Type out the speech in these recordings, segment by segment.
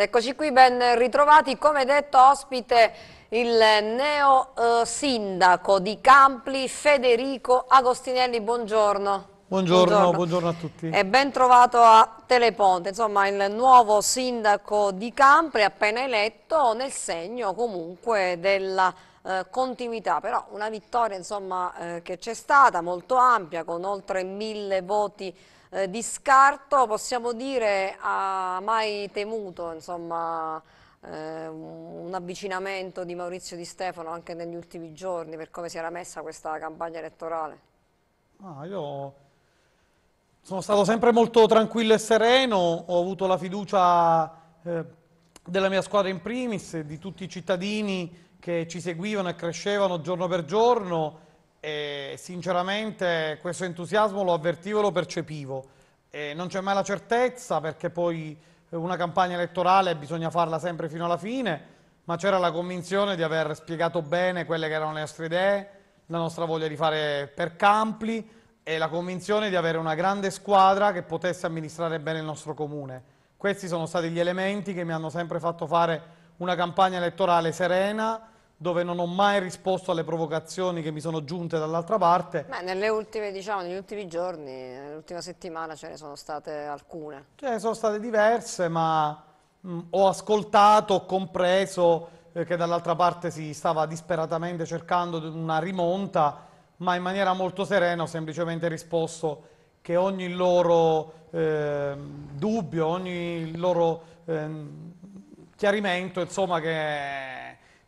Eccoci qui ben ritrovati, come detto ospite il neo eh, sindaco di Campli Federico Agostinelli, buongiorno. Buongiorno, buongiorno. buongiorno a tutti. E ben trovato a Teleponte, insomma il nuovo sindaco di Campli appena eletto nel segno comunque della eh, continuità, però una vittoria insomma, eh, che c'è stata molto ampia con oltre mille voti eh, di scarto, possiamo dire, ha mai temuto insomma, eh, un avvicinamento di Maurizio Di Stefano anche negli ultimi giorni per come si era messa questa campagna elettorale? Ah, io sono stato sempre molto tranquillo e sereno, ho avuto la fiducia eh, della mia squadra in primis, di tutti i cittadini che ci seguivano e crescevano giorno per giorno e sinceramente questo entusiasmo lo avvertivo e lo percepivo. E non c'è mai la certezza perché poi una campagna elettorale bisogna farla sempre fino alla fine, ma c'era la convinzione di aver spiegato bene quelle che erano le nostre idee, la nostra voglia di fare per Campli e la convinzione di avere una grande squadra che potesse amministrare bene il nostro comune. Questi sono stati gli elementi che mi hanno sempre fatto fare una campagna elettorale serena, dove non ho mai risposto alle provocazioni che mi sono giunte dall'altra parte. Beh, nelle ultime, diciamo, negli ultimi giorni, nell'ultima settimana ce ne sono state alcune. Ce ne sono state diverse, ma mh, mm, ho ascoltato, ho compreso eh, che dall'altra parte si stava disperatamente cercando una rimonta, ma in maniera molto serena ho semplicemente risposto che ogni loro eh, dubbio, ogni loro eh, chiarimento, insomma, che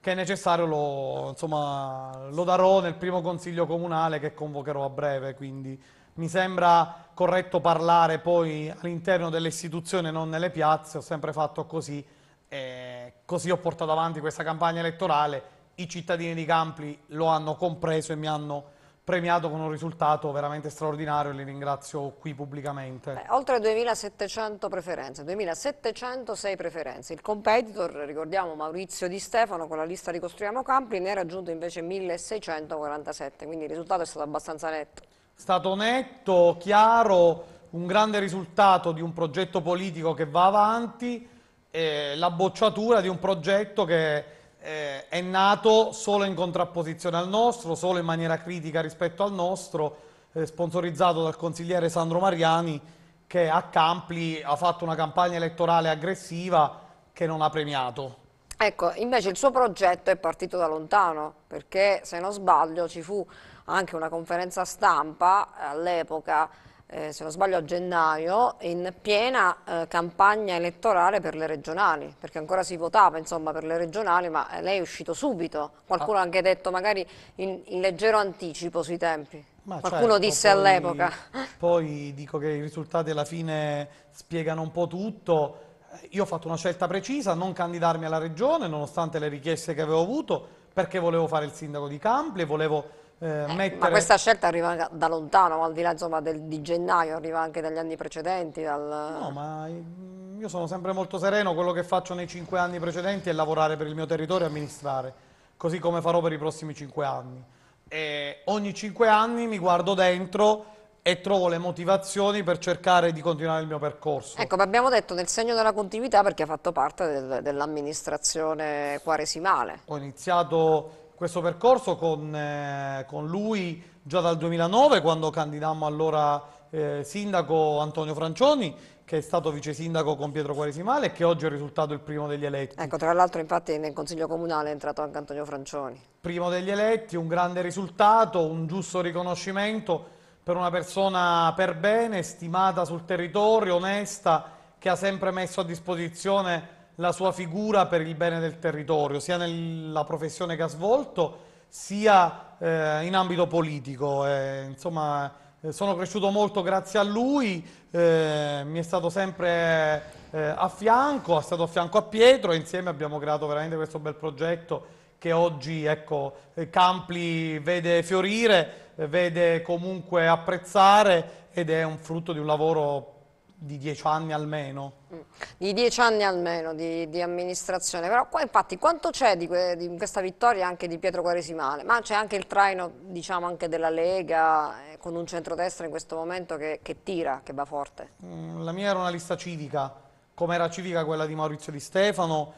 che è necessario lo, insomma, lo darò nel primo consiglio comunale che convocherò a breve, quindi mi sembra corretto parlare poi all'interno delle istituzioni non nelle piazze, ho sempre fatto così, eh, così ho portato avanti questa campagna elettorale, i cittadini di Campli lo hanno compreso e mi hanno premiato con un risultato veramente straordinario e li ringrazio qui pubblicamente. Beh, oltre 2.700 preferenze, 2.706 preferenze. Il competitor, ricordiamo Maurizio Di Stefano, con la lista Ricostruiamo Campi, ne ha raggiunto invece 1.647, quindi il risultato è stato abbastanza netto. Stato netto, chiaro, un grande risultato di un progetto politico che va avanti, e eh, la bocciatura di un progetto che eh, è nato solo in contrapposizione al nostro, solo in maniera critica rispetto al nostro, eh, sponsorizzato dal consigliere Sandro Mariani che a Campli ha fatto una campagna elettorale aggressiva che non ha premiato. Ecco, invece il suo progetto è partito da lontano, perché se non sbaglio ci fu anche una conferenza stampa eh, all'epoca eh, se non sbaglio a gennaio, in piena eh, campagna elettorale per le regionali, perché ancora si votava insomma, per le regionali, ma eh, lei è uscito subito, qualcuno ha ah. anche detto magari in, in, leggero anticipo sui tempi. Ma qualcuno certo, disse all'epoca. Poi dico che i risultati alla fine spiegano un po' tutto. Io ho fatto una scelta precisa, non candidarmi alla regione, nonostante le richieste che avevo avuto, perché volevo fare il sindaco di Campli, volevo eh, eh mettere... Ma questa scelta arriva da lontano, ma al di là insomma, del, di gennaio, arriva anche dagli anni precedenti? Dal... No, ma io sono sempre molto sereno, quello che faccio nei cinque anni precedenti è lavorare per il mio territorio e amministrare, così come farò per i prossimi cinque anni. E ogni cinque anni mi guardo dentro e trovo le motivazioni per cercare di continuare il mio percorso. Ecco, ma abbiamo detto nel segno della continuità perché ha fatto parte del, dell'amministrazione quaresimale. Ho iniziato questo percorso con, eh, con, lui già dal 2009 quando candidammo allora eh, sindaco Antonio Francioni che è stato vice sindaco con Pietro Quaresimale e che oggi è risultato il primo degli eletti. Ecco, tra l'altro infatti nel Consiglio Comunale è entrato anche Antonio Francioni. Primo degli eletti, un grande risultato, un giusto riconoscimento per una persona per bene, stimata sul territorio, onesta, che ha sempre messo a disposizione la sua figura per il bene del territorio, sia nella professione che ha svolto, sia eh, in ambito politico. Eh, insomma, eh, sono cresciuto molto grazie a lui, eh, mi è stato sempre eh, a fianco, è stato a fianco a Pietro e insieme abbiamo creato veramente questo bel progetto che oggi ecco, eh, Campli vede fiorire, vede comunque apprezzare ed è un frutto di un lavoro di dieci anni almeno. Mm. Di dieci anni almeno di, di amministrazione, però qua infatti quanto c'è di, di, questa vittoria anche di Pietro Quaresimale? Ma c'è anche il traino diciamo anche della Lega eh, con un centrodestra in questo momento che, che tira, che va forte? Mm, la mia era una lista civica, come era civica quella di Maurizio Di Stefano,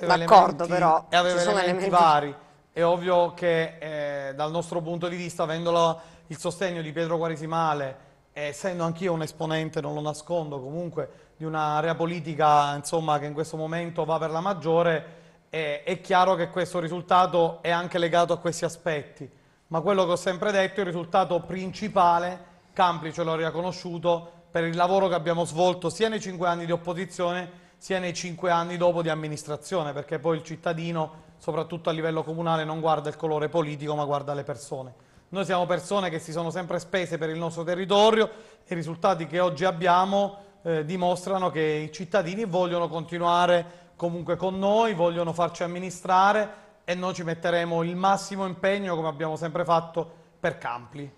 d'accordo però, e aveva elementi, elementi vari. È ovvio che eh, dal nostro punto di vista, avendo la, il sostegno di Pietro Quaresimale essendo anch'io un esponente, non lo nascondo, comunque di un'area politica insomma, che in questo momento va per la maggiore, eh, è chiaro che questo risultato è anche legato a questi aspetti. Ma quello che ho sempre detto, il risultato principale, Camplice ce l'ho riconosciuto, per il lavoro che abbiamo svolto sia nei cinque anni di opposizione sia nei cinque anni dopo di amministrazione, perché poi il cittadino, soprattutto a livello comunale, non guarda il colore politico ma guarda le persone. Noi siamo persone che si sono sempre spese per il nostro territorio e i risultati che oggi abbiamo eh, dimostrano che i cittadini vogliono continuare comunque con noi, vogliono farci amministrare e noi ci metteremo il massimo impegno come abbiamo sempre fatto per Campli.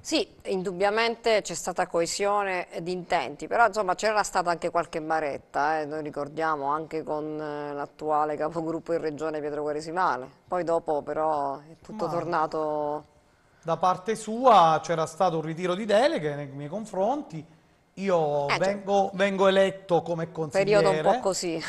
Sì, indubbiamente c'è stata coesione di intenti, però insomma c'era stata anche qualche maretta, eh, noi ricordiamo anche con eh, l'attuale capogruppo in regione Pietro Quaresimale, poi dopo però è tutto Ma... tornato da parte sua c'era stato un ritiro di deleghe nei miei confronti, io eh, cioè, vengo, vengo, eletto come consigliere. Periodo un po' così.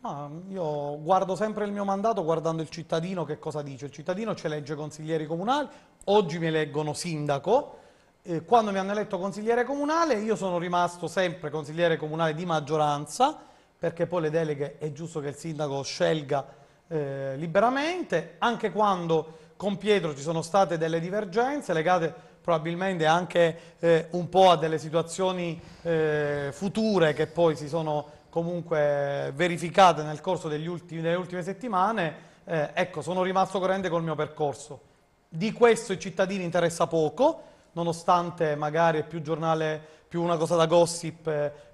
Ah, io guardo sempre il mio mandato guardando il cittadino che cosa dice. Il cittadino ci elegge consiglieri comunali, oggi mi eleggono sindaco. Eh, quando mi hanno eletto consigliere comunale io sono rimasto sempre consigliere comunale di maggioranza perché poi le deleghe è giusto che il sindaco scelga eh, liberamente, anche quando con Pietro ci sono state delle divergenze legate probabilmente anche eh, un po' a delle situazioni eh, future che poi si sono comunque verificate nel corso ultimi, delle ultime settimane. Eh, ecco, sono rimasto coerente col mio percorso. Di questo i cittadini interessa poco, nonostante magari è più giornale, più una cosa da gossip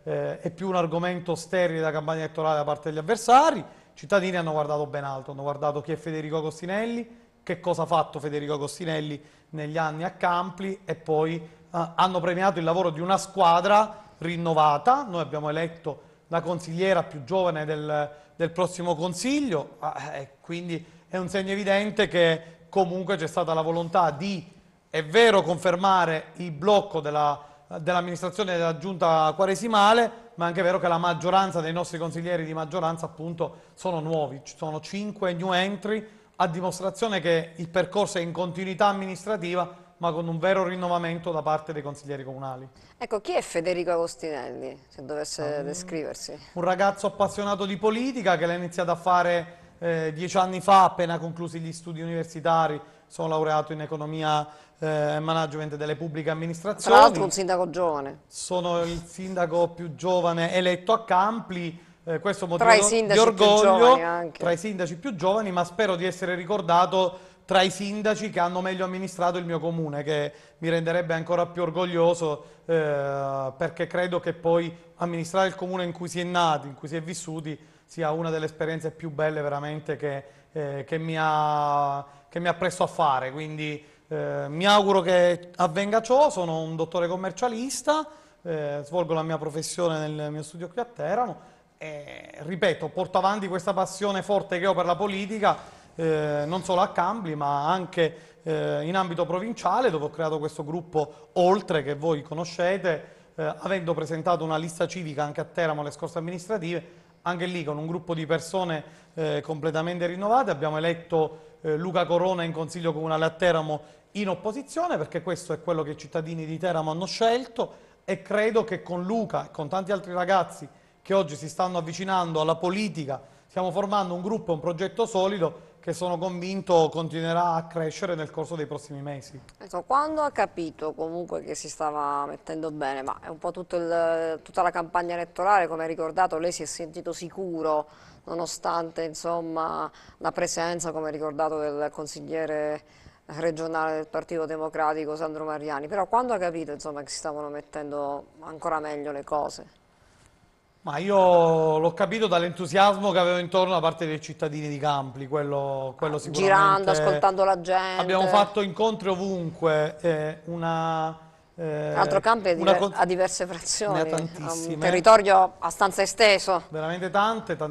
eh, più un argomento sterile da campagna elettorale da parte degli avversari. I cittadini hanno guardato ben altro, hanno guardato chi è Federico Agostinelli, che cosa ha fatto Federico Agostinelli negli anni a Campli e poi eh, hanno premiato il lavoro di una squadra rinnovata, noi abbiamo eletto la consigliera più giovane del, del prossimo consiglio, ah, eh, quindi è un segno evidente che comunque c'è stata la volontà di, è vero, confermare il blocco dell'amministrazione dell della giunta quaresimale, ma è anche vero che la maggioranza dei nostri consiglieri di maggioranza appunto sono nuovi, ci sono cinque new entry, a dimostrazione che il percorso è in continuità amministrativa ma con un vero rinnovamento da parte dei consiglieri comunali. Ecco, chi è Federico Agostinelli, se dovesse um, descriversi? Un ragazzo appassionato di politica che l'ha iniziato a fare eh, dieci anni fa, appena conclusi gli studi universitari, sono laureato in economia eh, e eh, management delle pubbliche amministrazioni. Tra l'altro un sindaco giovane. Sono il sindaco più giovane eletto a Campli, eh, questo motivo di orgoglio tra i sindaci più giovani, ma spero di essere ricordato tra i sindaci che hanno meglio amministrato il mio comune, che mi renderebbe ancora più orgoglioso eh, perché credo che poi amministrare il comune in cui si è nati, in cui si è vissuti, sia una delle esperienze più belle veramente che, eh, che, mi, ha, che mi, ha, preso a fare. Quindi eh, mi auguro che avvenga ciò, sono un dottore commercialista, eh, svolgo la mia professione nel mio studio qui a Teramo eh, ripeto, porto avanti questa passione forte che ho per la politica, eh, non solo a Cambli, ma anche eh, in ambito provinciale, dove ho creato questo gruppo Oltre, che voi conoscete, eh, avendo presentato una lista civica anche a Teramo le scorse amministrative, anche lì con un gruppo di persone eh, completamente rinnovate, abbiamo eletto eh, Luca Corona in Consiglio Comunale a Teramo in opposizione, perché questo è quello che i cittadini di Teramo hanno scelto e credo che con Luca e con tanti altri ragazzi che oggi si stanno avvicinando alla politica, stiamo formando un gruppo, un progetto solido che sono convinto continuerà a crescere nel corso dei prossimi mesi. Ecco, quando ha capito comunque che si stava mettendo bene, ma è un po' il, tutta la campagna elettorale, come ha ricordato, lei si è sentito sicuro nonostante insomma, la presenza, come ricordato, del consigliere regionale del Partito Democratico Sandro Mariani, però quando ha capito insomma, che si stavano mettendo ancora meglio le cose? Ma io l'ho capito dall'entusiasmo che avevo intorno da parte dei cittadini di Campli, quello, quello ah, sicuramente. Girando, ascoltando la gente. Abbiamo fatto incontri ovunque, eh, una... Eh, L'altro campo è diver ha diverse frazioni, ha un territorio abbastanza esteso. Veramente tante, è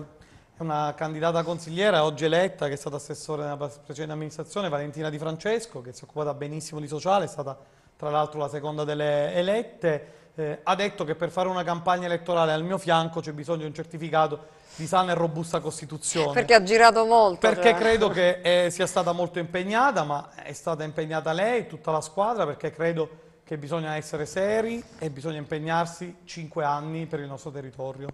una candidata consigliera oggi eletta che è stata assessore nella precedente amministrazione, Valentina Di Francesco, che si è occupata benissimo di sociale, è stata tra l'altro la seconda delle elette eh, ha detto che per fare una campagna elettorale al mio fianco c'è bisogno di un certificato di sana e robusta Costituzione. Perché ha girato molto. Perché cioè. credo che eh, sia stata molto impegnata, ma è stata impegnata lei, tutta la squadra, perché credo che bisogna essere seri e bisogna impegnarsi cinque anni per il nostro territorio.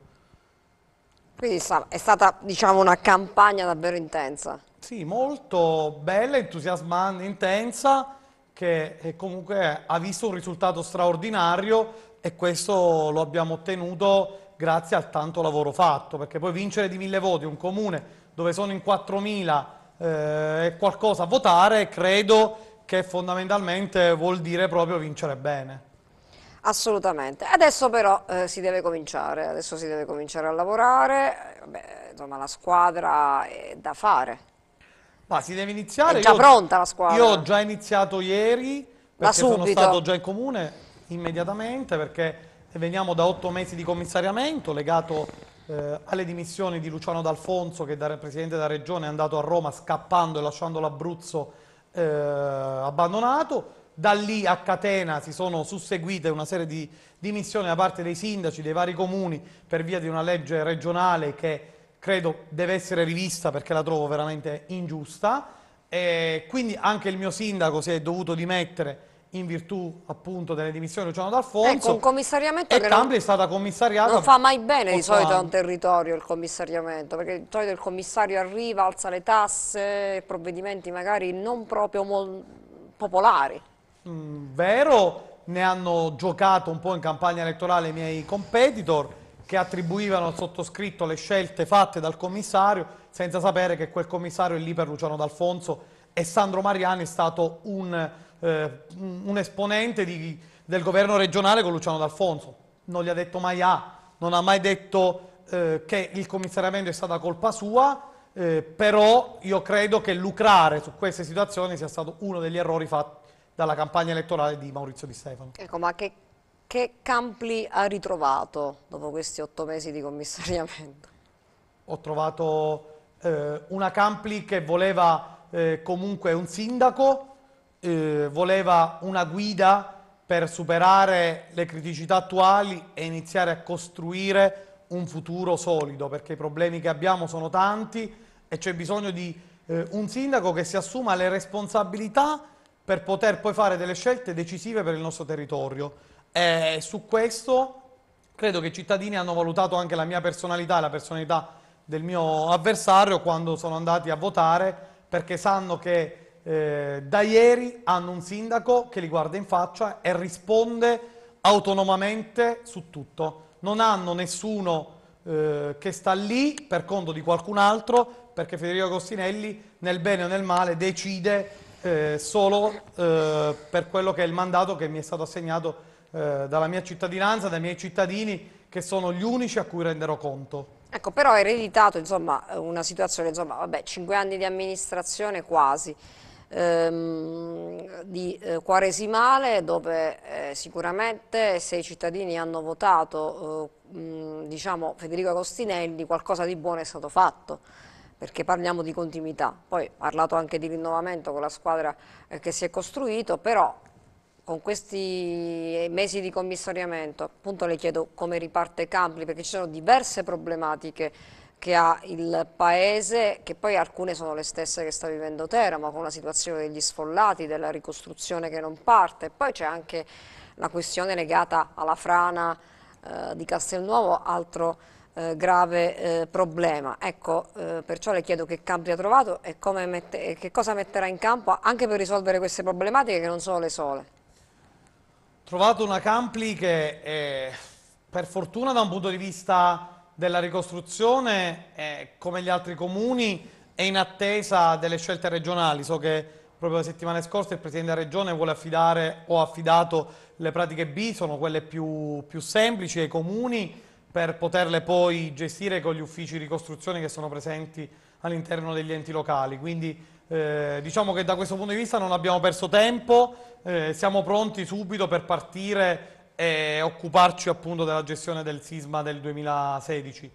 Quindi è stata diciamo, una campagna davvero intensa. Sì, molto bella, entusiasmante, intensa, che eh, comunque ha visto un risultato straordinario e questo lo abbiamo ottenuto grazie al tanto lavoro fatto, perché poi vincere di mille voti un comune dove sono in 4.000 e eh, qualcosa a votare, credo che fondamentalmente vuol dire proprio vincere bene. Assolutamente. Adesso però eh, si deve cominciare, adesso si deve cominciare a lavorare, Vabbè, insomma la squadra è da fare. Ma si deve iniziare. È già io, pronta la squadra. Io ho già iniziato ieri, perché sono stato già in comune, immediatamente perché veniamo da otto mesi di commissariamento legato eh, alle dimissioni di Luciano D'Alfonso che da presidente della regione è andato a Roma scappando e lasciando l'Abruzzo eh, abbandonato. Da lì a catena si sono susseguite una serie di dimissioni da parte dei sindaci dei vari comuni per via di una legge regionale che credo deve essere rivista perché la trovo veramente ingiusta. E quindi anche il mio sindaco si è dovuto dimettere in virtù appunto delle dimissioni di Luciano D'Alfonso. Ecco, un commissariamento e Cambli è stata commissariata. Non fa mai bene di solito a un territorio il commissariamento, perché di solito il commissario arriva, alza le tasse, provvedimenti magari non proprio popolari. Mm, vero, ne hanno giocato un po' in campagna elettorale i miei competitor che attribuivano al sottoscritto le scelte fatte dal commissario senza sapere che quel commissario è lì per Luciano D'Alfonso e Sandro Mariani è stato un eh, un esponente di, del governo regionale con Luciano D'Alfonso, non gli ha detto mai A, non ha mai detto eh, che il commissariamento è stata colpa sua, eh, però io credo che lucrare su queste situazioni sia stato uno degli errori fatti dalla campagna elettorale di Maurizio Di Stefano. Ecco, ma che, che Campli ha ritrovato dopo questi otto mesi di commissariamento? Ho trovato eh, una Campli che voleva eh, comunque un sindaco, eh, voleva una guida per superare le criticità attuali e iniziare a costruire un futuro solido, perché i problemi che abbiamo sono tanti e c'è bisogno di eh, un sindaco che si assuma le responsabilità per poter poi fare delle scelte decisive per il nostro territorio. E su questo credo che i cittadini hanno valutato anche la mia personalità e la personalità del mio avversario quando sono andati a votare, perché sanno che eh, da ieri hanno un sindaco che li guarda in faccia e risponde autonomamente su tutto. Non hanno nessuno eh, che sta lì per conto di qualcun altro, perché Federico Costinelli nel bene o nel male decide eh, solo eh, per quello che è il mandato che mi è stato assegnato eh, dalla mia cittadinanza, dai miei cittadini, che sono gli unici a cui renderò conto. Ecco, però ha ereditato insomma, una situazione, insomma, vabbè, 5 anni di amministrazione quasi, ehm, di eh, Quaresimale dove eh, sicuramente se i cittadini hanno votato eh, mh, diciamo, Federico Agostinelli qualcosa di buono è stato fatto perché parliamo di continuità. Poi ho parlato anche di rinnovamento con la squadra eh, che si è costruito, però con questi eh, mesi di commissariamento, appunto le chiedo come riparte Campli, perché ci sono diverse problematiche che ha il paese, che poi alcune sono le stesse che sta vivendo Teramo, con la situazione degli sfollati, della ricostruzione che non parte, poi c'è anche la questione legata alla frana eh, di Castelnuovo, altro eh, grave eh, problema. Ecco, eh, perciò le chiedo che campi ha trovato e, mette, che cosa metterà in campo anche per risolvere queste problematiche che non sono le sole. trovato una Campli che per fortuna da un punto di vista della ricostruzione, eh, come gli altri comuni, è in attesa delle scelte regionali. So che proprio la settimana scorsa il Presidente della Regione vuole affidare o ha affidato le pratiche B, sono quelle più, più semplici ai comuni, per poterle poi gestire con gli uffici ricostruzione che sono presenti all'interno degli enti locali. Quindi eh, diciamo che da questo punto di vista non abbiamo perso tempo, eh, siamo pronti subito per partire e occuparci appunto della gestione del sisma del 2016.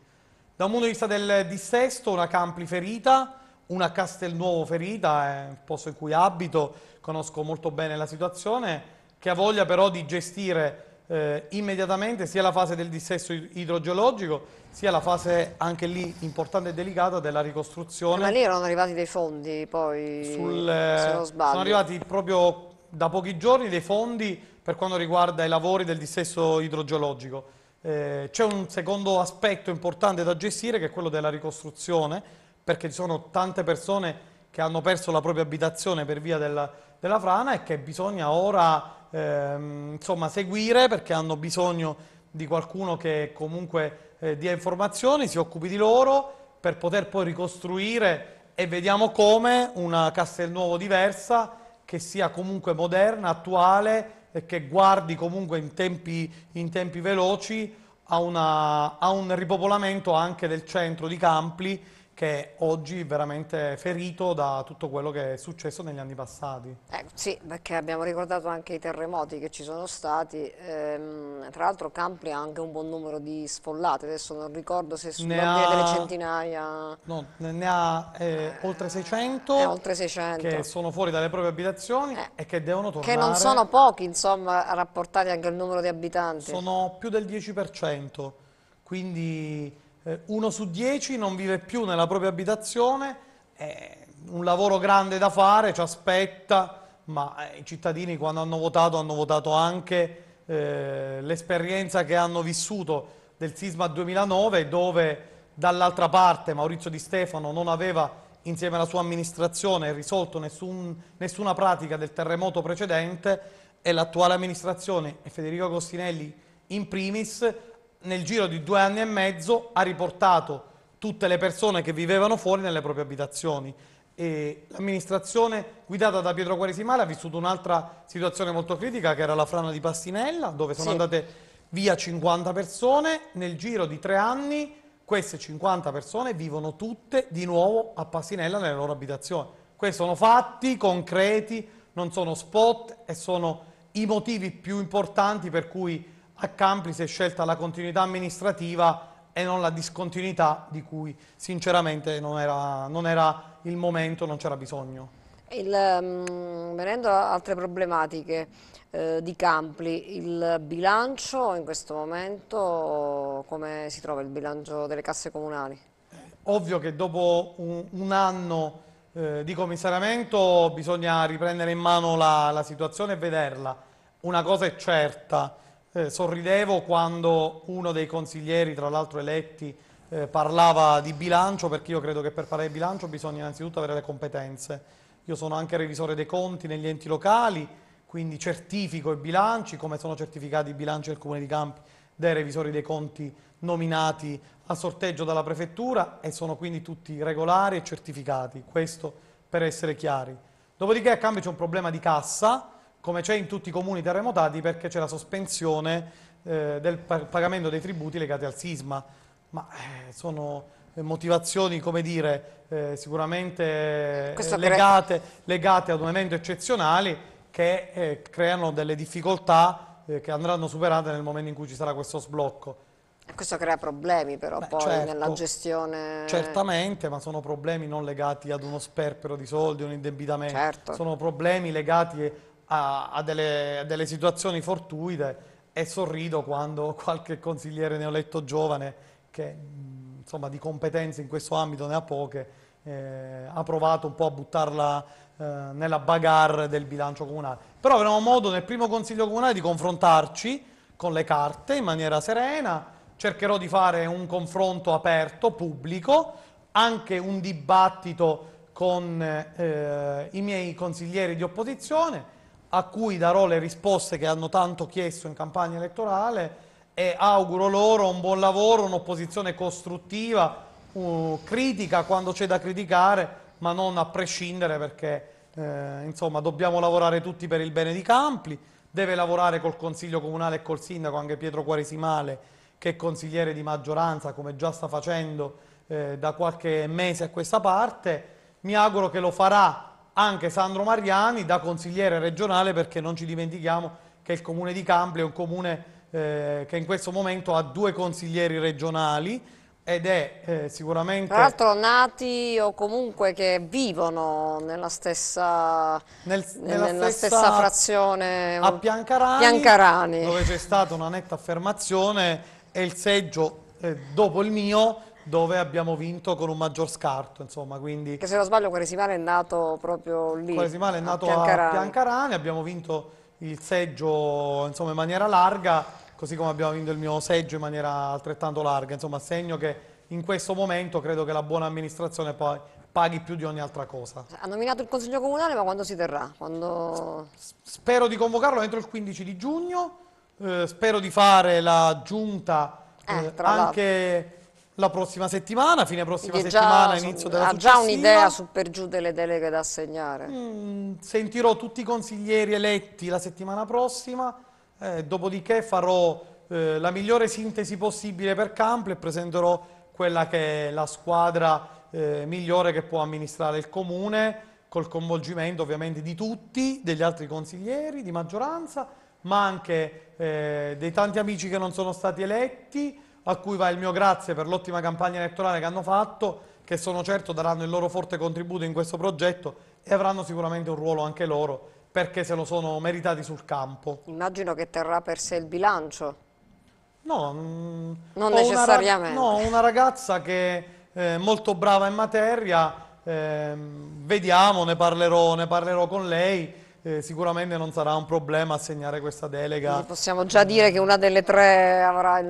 Da un punto di vista del dissesto, una Campli ferita, una Castelnuovo ferita, è un posto in cui abito, conosco molto bene la situazione, che ha voglia però di gestire eh, immediatamente sia la fase del dissesto idrogeologico sia la fase anche lì importante e delicata della ricostruzione. Ma lì erano arrivati dei fondi poi, Sul, eh, se non eh, sbaglio. Sono arrivati proprio da pochi giorni dei fondi per quanto riguarda i lavori del dissesto idrogeologico. Eh, C'è un secondo aspetto importante da gestire che è quello della ricostruzione, perché ci sono tante persone che hanno perso la propria abitazione per via della, della frana e che bisogna ora ehm, insomma, seguire perché hanno bisogno di qualcuno che comunque eh, dia informazioni, si occupi di loro per poter poi ricostruire e vediamo come una Castelnuovo diversa che sia comunque moderna, attuale e che guardi comunque in tempi, in tempi veloci a, una, a un ripopolamento anche del centro di Campli che oggi è veramente ferito da tutto quello che è successo negli anni passati. Eh, sì, perché abbiamo ricordato anche i terremoti che ci sono stati, ehm, tra l'altro Campri ha anche un buon numero di sfollate, adesso non ricordo se sono ha... delle centinaia... No, ne, ha eh, oltre, 600 eh, oltre 600 eh, eh, che sono fuori dalle proprie abitazioni eh, e che devono tornare... Che non sono pochi, insomma, rapportati anche al numero di abitanti. Sono più del 10%, quindi eh, uno su dieci non vive più nella propria abitazione, è un lavoro grande da fare, ci aspetta, ma eh, i cittadini quando hanno votato hanno votato anche eh, l'esperienza che hanno vissuto del sisma 2009 dove dall'altra parte Maurizio Di Stefano non aveva insieme alla sua amministrazione risolto nessun, nessuna pratica del terremoto precedente e l'attuale amministrazione e Federico Agostinelli in primis nel giro di due anni e mezzo ha riportato tutte le persone che vivevano fuori nelle proprie abitazioni. l'amministrazione guidata da Pietro Quaresimale ha vissuto un'altra situazione molto critica che era la frana di Pastinella dove sono sì. andate via 50 persone, nel giro di tre anni queste 50 persone vivono tutte di nuovo a Pastinella nelle loro abitazioni. Questi sono fatti concreti, non sono spot e sono i motivi più importanti per cui a Campli si è scelta la continuità amministrativa e non la discontinuità di cui sinceramente non era, non era il momento, non c'era bisogno. Il, mm, venendo a altre problematiche eh, di Campli, il bilancio in questo momento come si trova il bilancio delle casse comunali? Ovvio che dopo un, un anno eh, di commissariamento bisogna riprendere in mano la, la situazione e vederla. Una cosa è certa, eh, sorridevo quando uno dei consiglieri, tra l'altro eletti, eh, parlava di bilancio, perché io credo che per fare bilancio bisogna innanzitutto avere le competenze. Io sono anche revisore dei conti negli enti locali, quindi certifico i bilanci, come sono certificati i bilanci del Comune di Campi dai revisori dei conti nominati a sorteggio dalla Prefettura e sono quindi tutti regolari e certificati, questo per essere chiari. Dopodiché a Campi c'è un problema di cassa, come c'è in tutti i comuni terremotati perché c'è la sospensione eh, del pagamento dei tributi legati al sisma, ma eh, sono eh, motivazioni, come dire, eh, sicuramente eh, legate, legate, ad un evento eccezionale che eh, creano delle difficoltà che andranno superate nel momento in cui ci sarà questo sblocco. Questo crea problemi però Beh, poi certo, nella gestione... Certamente, ma sono problemi non legati ad uno sperpero di soldi, un indebitamento. Certo. Sono problemi legati a, a, delle, a delle situazioni fortuite e sorrido quando qualche consigliere neoletto giovane che mm, insomma, di competenze in questo ambito ne ha poche, eh, ha provato un po' a buttarla eh, nella bagarre del bilancio comunale. Però avremo modo nel primo consiglio comunale di confrontarci con le carte in maniera serena, cercherò di fare un confronto aperto, pubblico, anche un dibattito con eh, i miei consiglieri di opposizione a cui darò le risposte che hanno tanto chiesto in campagna elettorale e auguro loro un buon lavoro, un'opposizione costruttiva, uh, critica quando c'è da criticare, ma non a prescindere perché eh, insomma, dobbiamo lavorare tutti per il bene di Campli, deve lavorare col Consiglio Comunale e col Sindaco anche Pietro Quaresimale che è consigliere di maggioranza come già sta facendo eh, da qualche mese a questa parte, mi auguro che lo farà anche Sandro Mariani da consigliere regionale perché non ci dimentichiamo che il comune di Campli è un comune eh, che in questo momento ha due consiglieri regionali ed è eh, sicuramente... Tra l'altro nati o comunque che vivono nella stessa, Nel, nella nella stessa, stessa frazione... A Piancarani, Piancarani. dove c'è stata una netta affermazione e il seggio eh, dopo il mio dove abbiamo vinto con un maggior scarto, insomma, quindi... Che se non sbaglio Quaresimale è nato proprio lì, Quaresimale è nato a Piancarani, a Piancarani abbiamo vinto il seggio insomma, in maniera larga, così come abbiamo vinto il mio seggio in maniera altrettanto larga, insomma, segno che in questo momento credo che la buona amministrazione poi paghi più di ogni altra cosa. Ha nominato il Consiglio Comunale, ma quando si terrà? Quando... Spero di convocarlo entro il 15 di giugno, eh, spero di fare la giunta eh, eh, anche la prossima settimana, fine prossima già, settimana, inizio della ha successiva. Ha già un'idea su per giù delle deleghe da assegnare? Mm, sentirò tutti i consiglieri eletti la settimana prossima, eh, dopodiché farò eh, la migliore sintesi possibile per campo e presenterò quella che è la squadra eh, migliore che può amministrare il comune, col coinvolgimento ovviamente di tutti, degli altri consiglieri di maggioranza, ma anche eh, dei tanti amici che non sono stati eletti, a cui va il mio grazie per l'ottima campagna elettorale che hanno fatto, che sono certo daranno il loro forte contributo in questo progetto e avranno sicuramente un ruolo anche loro perché se lo sono meritati sul campo. Immagino che terrà per sé il bilancio. No, mm, non necessariamente. Una, no, una ragazza che è eh, molto brava in materia, eh, vediamo, ne parlerò, ne parlerò con lei eh, sicuramente non sarà un problema assegnare questa delega. Quindi possiamo già dire che una delle tre avrà il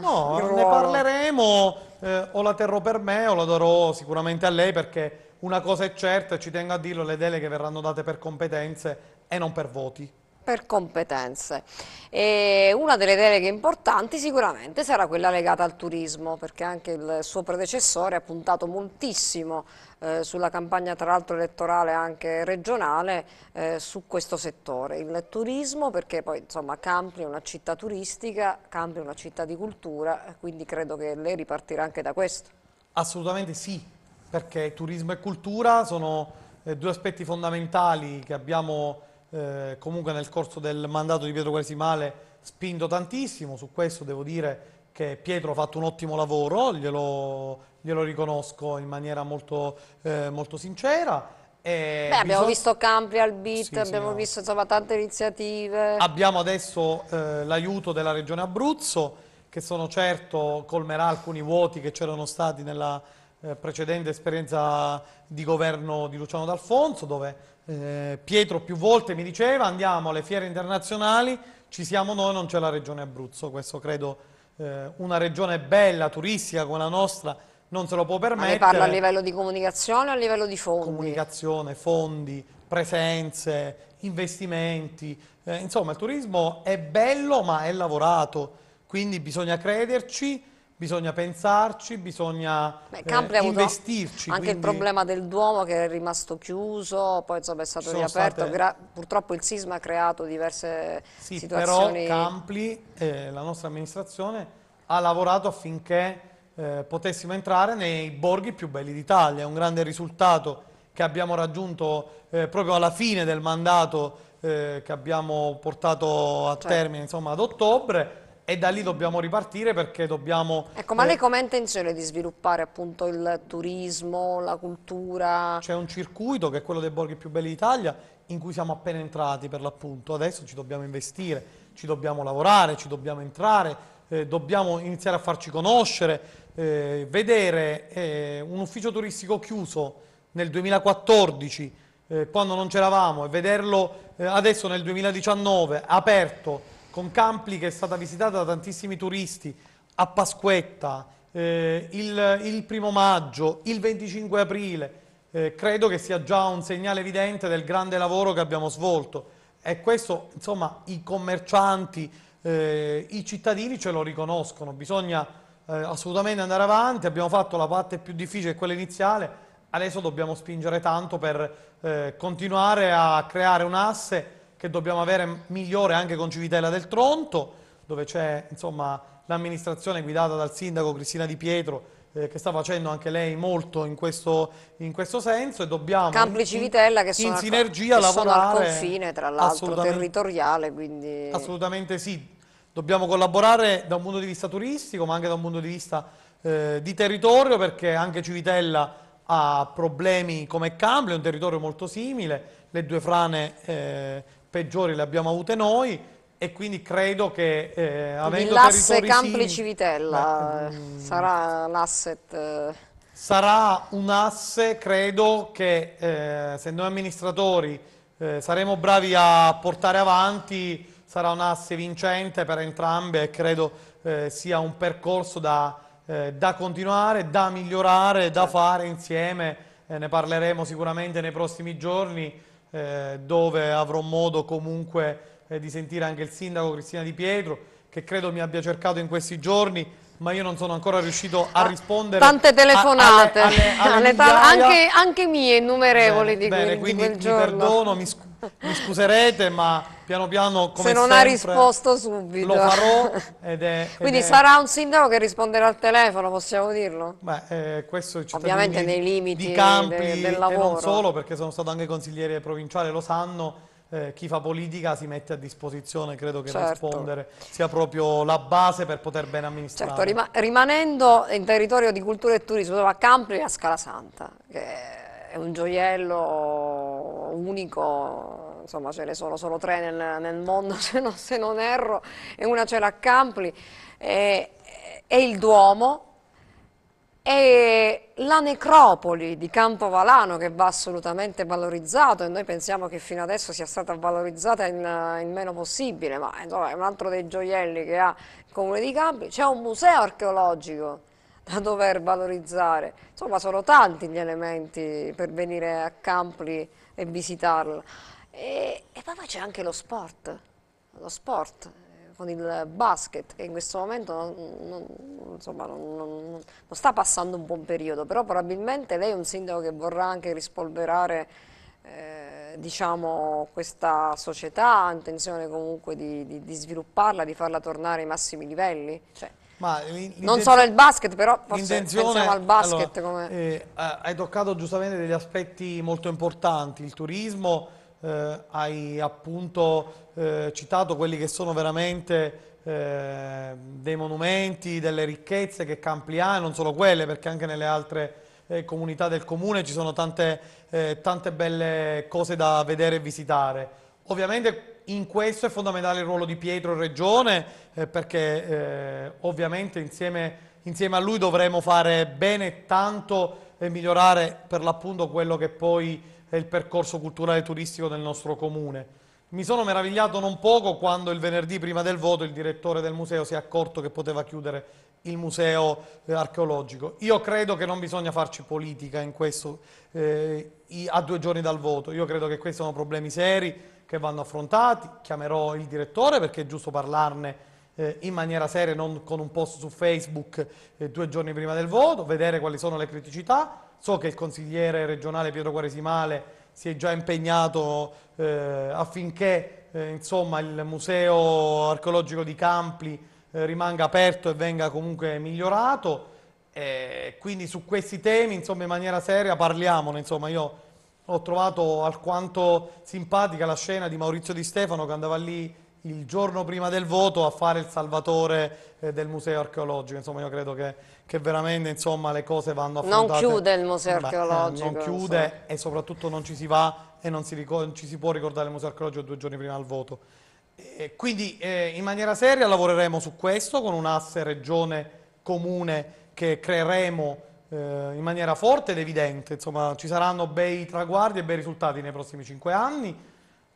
No, il ne parleremo, eh, o la terrò per me o la darò sicuramente a lei perché una cosa è certa e ci tengo a dirlo, le deleghe verranno date per competenze e non per voti per competenze. E una delle deleghe importanti sicuramente sarà quella legata al turismo, perché anche il suo predecessore ha puntato moltissimo eh, sulla campagna tra l'altro elettorale anche regionale eh, su questo settore. Il turismo perché poi insomma Campri è una città turistica, Campri è una città di cultura, quindi credo che lei ripartirà anche da questo. Assolutamente sì, perché turismo e cultura sono eh, due aspetti fondamentali che abbiamo eh, comunque nel corso del mandato di Pietro Quaresimale spinto tantissimo, su questo devo dire che Pietro ha fatto un ottimo lavoro, glielo, glielo riconosco in maniera molto, eh, molto sincera. Beh, abbiamo visto Campri al BIT, sì, abbiamo sì, visto insomma, tante iniziative. Abbiamo adesso eh, l'aiuto della Regione Abruzzo, che sono certo colmerà alcuni vuoti che c'erano stati nella eh, precedente esperienza di governo di Luciano D'Alfonso, dove eh, Pietro più volte mi diceva andiamo alle fiere internazionali, ci siamo noi, non c'è la regione Abruzzo, questo credo eh, una regione bella, turistica come la nostra non se lo può permettere. Ma parla a livello di comunicazione o a livello di fondi? Comunicazione, fondi, presenze, investimenti, eh, insomma il turismo è bello ma è lavorato, quindi bisogna crederci, Bisogna pensarci, bisogna Beh, eh, investirci. Anche quindi... il problema del Duomo che è rimasto chiuso, poi insomma, è stato riaperto. State... Purtroppo il sisma ha creato diverse sì, situazioni. Però Campli, eh, la nostra amministrazione, ha lavorato affinché eh, potessimo entrare nei borghi più belli d'Italia. È un grande risultato che abbiamo raggiunto eh, proprio alla fine del mandato eh, che abbiamo portato a certo. termine insomma, ad ottobre e da lì dobbiamo ripartire perché dobbiamo... Ecco, ma lei eh, come ha intenzione di sviluppare appunto il turismo, la cultura? C'è un circuito che è quello dei borghi più belli d'Italia in cui siamo appena entrati per l'appunto, adesso ci dobbiamo investire, ci dobbiamo lavorare, ci dobbiamo entrare, eh, dobbiamo iniziare a farci conoscere, eh, vedere eh, un ufficio turistico chiuso nel 2014 eh, quando non c'eravamo e vederlo adesso nel 2019 aperto con Campli che è stata visitata da tantissimi turisti, a Pasquetta, eh, il, il, primo maggio, il 25 aprile, eh, credo che sia già un segnale evidente del grande lavoro che abbiamo svolto. E questo, insomma, i commercianti, eh, i cittadini ce lo riconoscono, bisogna eh, assolutamente andare avanti, abbiamo fatto la parte più difficile, quella iniziale, adesso dobbiamo spingere tanto per eh, continuare a creare un asse che dobbiamo avere migliore anche con Civitella del Tronto, dove c'è l'amministrazione guidata dal sindaco Cristina Di Pietro, eh, che sta facendo anche lei molto in questo, in questo senso e dobbiamo Campi Civitella che sono in sinergia che lavorare al confine tra l'altro territoriale quindi... assolutamente sì dobbiamo collaborare da un punto di vista turistico ma anche da un punto di vista eh, di territorio perché anche Civitella ha problemi come Cambio, è un territorio molto simile, le due frane eh, peggiori le abbiamo avute noi e quindi credo che eh, avendo l'asse Campli Civitella mm, sarà l'asset eh, sarà un asse credo che eh, se noi amministratori eh, saremo bravi a portare avanti sarà un asse vincente per entrambe e credo eh, sia un percorso da, eh, da, continuare, da migliorare, da certo. fare insieme ne parleremo sicuramente nei prossimi giorni eh, dove avrò modo comunque eh, di sentire anche il sindaco Cristina Di Pietro, che credo mi abbia cercato in questi giorni ma io non sono ancora riuscito a ah, rispondere. Tante telefonate, a, alle, alle, alle anche, anche, mie innumerevoli bene, di, bene, quindi di quel giorno. Perdono, mi perdono, mi scuserete, ma piano piano come Se non sempre, ha risposto subito. Lo farò ed è, ed Quindi è... sarà un sindaco che risponderà al telefono, possiamo dirlo? Beh, eh, questo Ovviamente nei limiti di campi, del, del lavoro. E non solo, perché sono stato anche consigliere provinciale, lo sanno eh, chi fa politica si mette a disposizione, credo che certo. rispondere sia proprio la base per poter bene amministrare. Certo, rima rimanendo in territorio di cultura e turismo, a Campri e a Scala Santa, che è un gioiello unico, insomma ce ne sono solo tre nel, nel mondo se non, se non, erro, e una ce l'ha a Campri, è il Duomo, e la necropoli di Campo Valano che va assolutamente valorizzato e noi pensiamo che fino adesso sia stata valorizzata eh, il meno possibile, ma eh, insomma, è un altro dei gioielli che ha il comune di Campi, c'è un museo archeologico da dover valorizzare, insomma sono tanti gli elementi per venire a Campli e visitarla e, e poi c'è anche lo sport, lo sport con il basket, che in questo momento non, non, insomma, non, sta passando un buon periodo, però probabilmente lei è un sindaco che vorrà anche rispolverare eh, diciamo, questa società, ha intenzione comunque di, di, di, svilupparla, di farla tornare ai massimi livelli? Cioè, non solo il basket, però forse pensiamo al basket. Allora, eh, hai toccato giustamente degli aspetti molto importanti, il turismo eh, hai appunto eh, citato quelli che sono veramente eh, dei monumenti, delle ricchezze che Campliano, non solo quelle, perché anche nelle altre eh, comunità del comune ci sono tante, eh, tante belle cose da vedere e visitare. Ovviamente in questo è fondamentale il ruolo di Pietro Regione eh, perché eh, ovviamente insieme, insieme, a lui dovremo fare bene tanto e migliorare per l'appunto quello che poi è il percorso culturale e turistico del nostro comune. Mi sono meravigliato non poco quando il venerdì prima del voto il direttore del museo si è accorto che poteva chiudere il museo eh, archeologico. Io credo che non bisogna farci politica in questo, eh, a due giorni dal voto. Io credo che questi sono problemi seri che vanno affrontati. Chiamerò il direttore perché è giusto parlarne eh, in maniera seria, non con un post su Facebook eh, due giorni prima del voto, vedere quali sono le criticità So che il consigliere regionale Pietro Quaresimale si è già impegnato eh, affinché eh, insomma, il museo archeologico di Campli eh, rimanga aperto e venga comunque migliorato. Eh, quindi su questi temi insomma, in maniera seria parliamone. Insomma, io ho trovato alquanto simpatica la scena di Maurizio Di Stefano che andava lì il giorno prima del voto a fare il salvatore eh, del museo archeologico. Insomma, io credo che, che veramente insomma, le cose vanno affrontate. Non chiude il museo archeologico. Beh, eh, non chiude insomma. e soprattutto non ci si va e non si, non ci si può ricordare il museo archeologico due giorni prima del voto. E quindi eh, in maniera seria lavoreremo su questo con un asse regione comune che creeremo eh, in maniera forte ed evidente. Insomma, ci saranno bei traguardi e bei risultati nei prossimi cinque anni.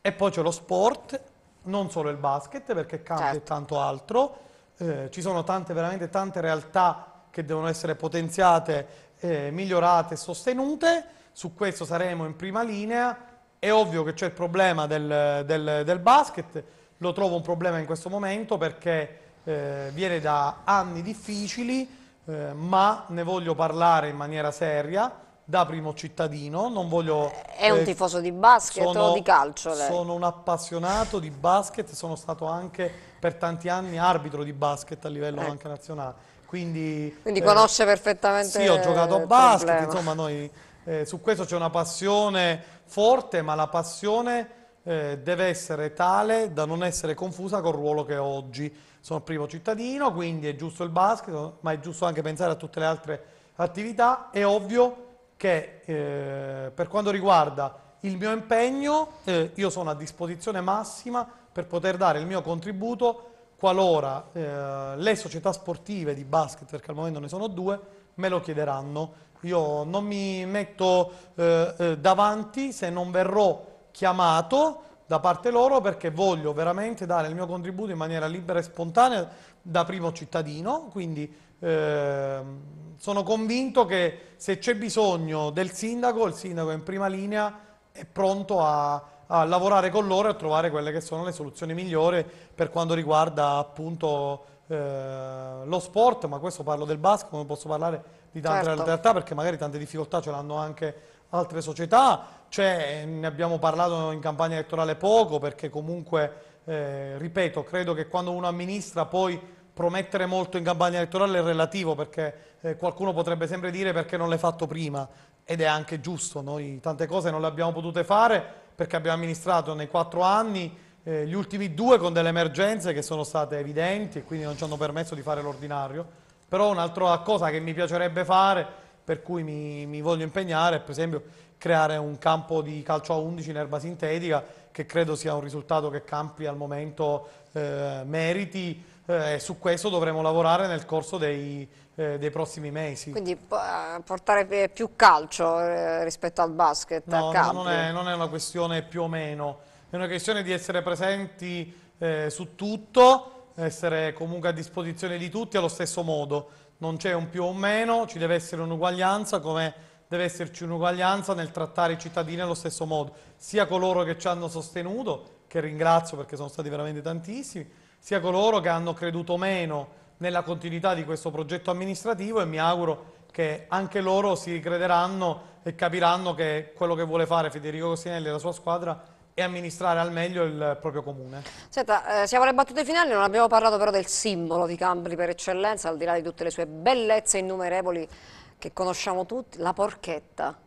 E poi c'è lo sport non solo il basket perché cambia certo. tanto altro, eh, ci sono tante, veramente tante realtà che devono essere potenziate, eh, migliorate, sostenute, su questo saremo in prima linea, è ovvio che c'è il problema del, del, del, basket, lo trovo un problema in questo momento perché eh, viene da anni difficili, eh, ma ne voglio parlare in maniera seria, da primo cittadino, non voglio... È un eh, tifoso di basket sono, o di calcio lei? Sono un appassionato di basket, sono stato anche per tanti anni arbitro di basket a livello eh. anche nazionale. Quindi, Quindi eh, conosce perfettamente Sì, ho giocato a basket, problema. insomma noi... Eh, su questo c'è una passione forte, ma la passione eh, deve essere tale da non essere confusa col ruolo che ho oggi. Sono primo cittadino, quindi è giusto il basket, ma è giusto anche pensare a tutte le altre attività. È ovvio che eh, per quanto riguarda il mio impegno eh, io sono a disposizione massima per poter dare il mio contributo qualora eh, le società sportive di basket, perché al momento ne sono due, me lo chiederanno. Io non mi metto eh, eh, davanti se non verrò chiamato da parte loro perché voglio veramente dare il mio contributo in maniera libera e spontanea da primo cittadino, quindi Ehm, sono convinto che se c'è bisogno del sindaco, il sindaco è in prima linea, è pronto a, a lavorare con loro e a trovare quelle che sono le soluzioni migliori per quanto riguarda appunto eh, lo sport, ma questo parlo del basket, come posso parlare di tante certo. realtà perché magari tante difficoltà ce l'hanno anche altre società, cioè, ne abbiamo parlato in campagna elettorale poco perché comunque, eh, ripeto, credo che quando uno amministra poi promettere molto in campagna elettorale è relativo perché eh, qualcuno potrebbe sempre dire perché non l'hai fatto prima ed è anche giusto, noi tante cose non le abbiamo potute fare perché abbiamo amministrato nei quattro anni eh, gli ultimi due con delle emergenze che sono state evidenti e quindi non ci hanno permesso di fare l'ordinario, però un'altra cosa che mi piacerebbe fare, per cui mi, mi voglio impegnare, è per esempio creare un campo di calcio a 11 in erba sintetica che credo sia un risultato che Campi al momento eh, meriti e eh, su questo dovremo lavorare nel corso dei, eh, dei prossimi mesi. Quindi portare più calcio eh, rispetto al basket? No, no non, è, non, è, una questione più o meno, è una questione di essere presenti eh, su tutto, essere comunque a disposizione di tutti allo stesso modo. Non c'è un più o meno, ci deve essere un'uguaglianza come deve esserci un'uguaglianza nel trattare i cittadini allo stesso modo, sia coloro che ci hanno sostenuto, che ringrazio perché sono stati veramente tantissimi, sia coloro che hanno creduto meno nella continuità di questo progetto amministrativo e mi auguro che anche loro si ricrederanno e capiranno che quello che vuole fare Federico Costinelli e la sua squadra è amministrare al meglio il proprio comune. Senta, eh, siamo alle battute finali, non abbiamo parlato però del simbolo di Cambri per eccellenza, al di là di tutte le sue bellezze innumerevoli che conosciamo tutti, la porchetta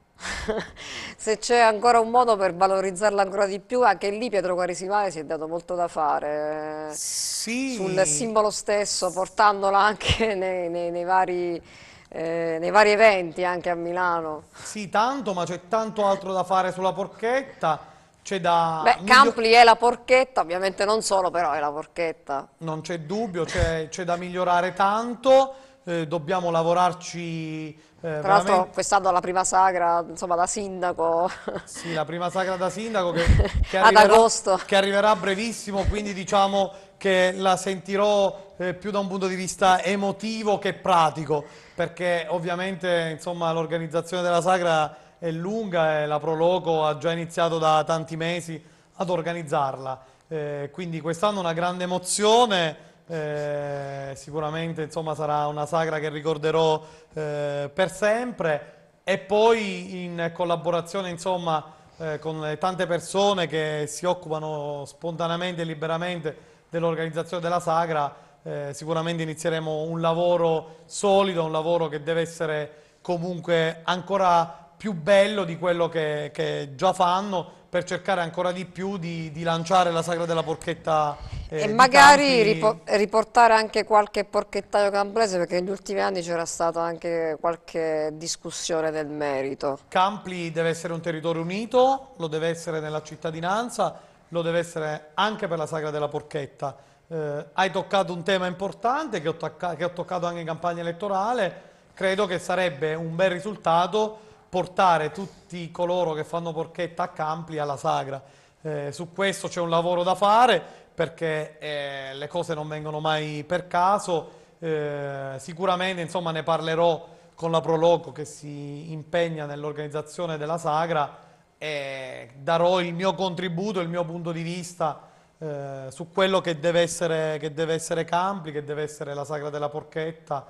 se c'è ancora un modo per valorizzarla ancora di più, anche lì Pietro Quaresimale si è dato molto da fare sì. sul simbolo stesso, portandola anche nei, nei, nei, vari, eh, nei vari eventi, anche a Milano. Sì, tanto, ma c'è tanto altro da fare sulla porchetta. C'è da... Beh, Campli è la porchetta, ovviamente non solo, però è la porchetta. Non c'è dubbio, c'è da migliorare tanto, eh, dobbiamo lavorarci eh, Tra l'altro veramente... quest'anno la prima sagra, insomma, da sindaco. Sì, la prima sagra da sindaco che, che, arriverà, Ad agosto. che arriverà brevissimo, quindi diciamo che la sentirò eh, più da un punto di vista emotivo che pratico, perché ovviamente l'organizzazione della sagra è lunga e eh, la Proloco ha già iniziato da tanti mesi ad organizzarla. Eh, quindi quest'anno una grande emozione eh, sicuramente insomma, sarà una sagra che ricorderò eh, per sempre e poi in collaborazione insomma, eh, con le tante persone che si occupano spontaneamente e liberamente dell'organizzazione della sagra, eh, sicuramente inizieremo un lavoro solido, un lavoro che deve essere comunque ancora più bello di quello che, che già fanno per cercare ancora di più di, di lanciare la sagra della porchetta eh, e magari tanti... riportare anche qualche porchettaio camplese perché negli ultimi anni c'era stata anche qualche discussione del merito Campli deve essere un territorio unito lo deve essere nella cittadinanza lo deve essere anche per la sagra della porchetta eh, hai toccato un tema importante che ho, che ho toccato anche in campagna elettorale credo che sarebbe un bel risultato portare tutti coloro che fanno porchetta a Campli alla sagra. Eh, su questo c'è un lavoro da fare perché eh, le cose non vengono mai per caso. Eh, sicuramente insomma, ne parlerò con la Proloco che si impegna nell'organizzazione della sagra e darò il mio contributo, il mio punto di vista eh, su quello che deve, essere, che deve essere Campli, che deve essere la sagra della porchetta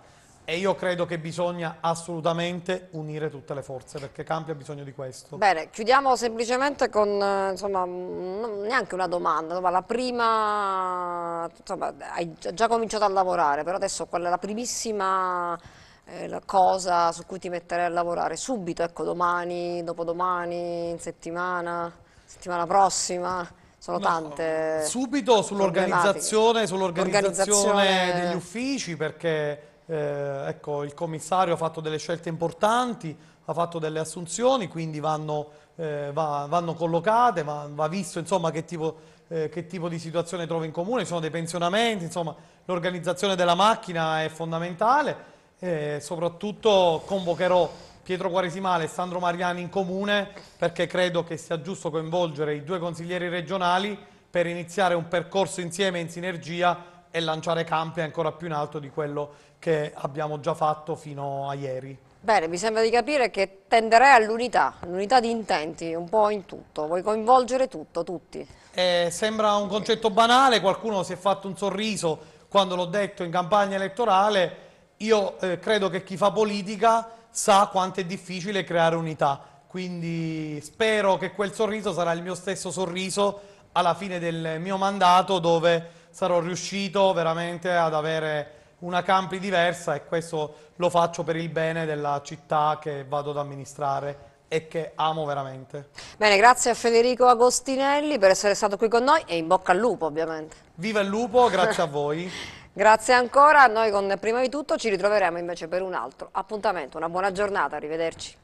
e io credo che bisogna assolutamente unire tutte le forze, perché Campi ha bisogno di questo. Bene, chiudiamo semplicemente con, eh, insomma, neanche una domanda, la prima, insomma, hai già cominciato a lavorare, però adesso qual è la primissima eh, la cosa su cui ti metterai a lavorare? Subito, ecco, domani, dopodomani, in settimana, settimana prossima? sono tante. No, subito sull'organizzazione sull degli uffici perché eh, ecco, il commissario ha fatto delle scelte importanti, ha fatto delle assunzioni, quindi vanno, eh, va, vanno collocate, va, va visto insomma, che, tipo, eh, che, tipo, di situazione trova in comune, ci sono dei pensionamenti, l'organizzazione della macchina è fondamentale, eh, soprattutto convocherò Pietro Quaresimale e Sandro Mariani in comune perché credo che sia giusto coinvolgere i due consiglieri regionali per iniziare un percorso insieme in sinergia e lanciare campi ancora più in alto di quello che abbiamo già fatto fino a ieri. Bene, mi sembra di capire che tenderei all'unità, all'unità di intenti, un po' in tutto, vuoi coinvolgere tutto, tutti. Eh, sembra un concetto banale, qualcuno si è fatto un sorriso quando l'ho detto in campagna elettorale, io eh, credo che chi fa politica sa quanto è difficile creare unità, quindi spero che quel sorriso sarà il mio stesso sorriso alla fine del mio mandato dove sarò riuscito veramente ad avere una campi diversa e questo lo faccio per il bene della città che vado ad amministrare e che amo veramente. Bene, grazie a Federico Agostinelli per essere stato qui con noi e in bocca al lupo ovviamente. Viva il lupo, grazie a voi. grazie ancora, noi con Prima di Tutto ci ritroveremo invece per un altro appuntamento. Una buona giornata, arrivederci.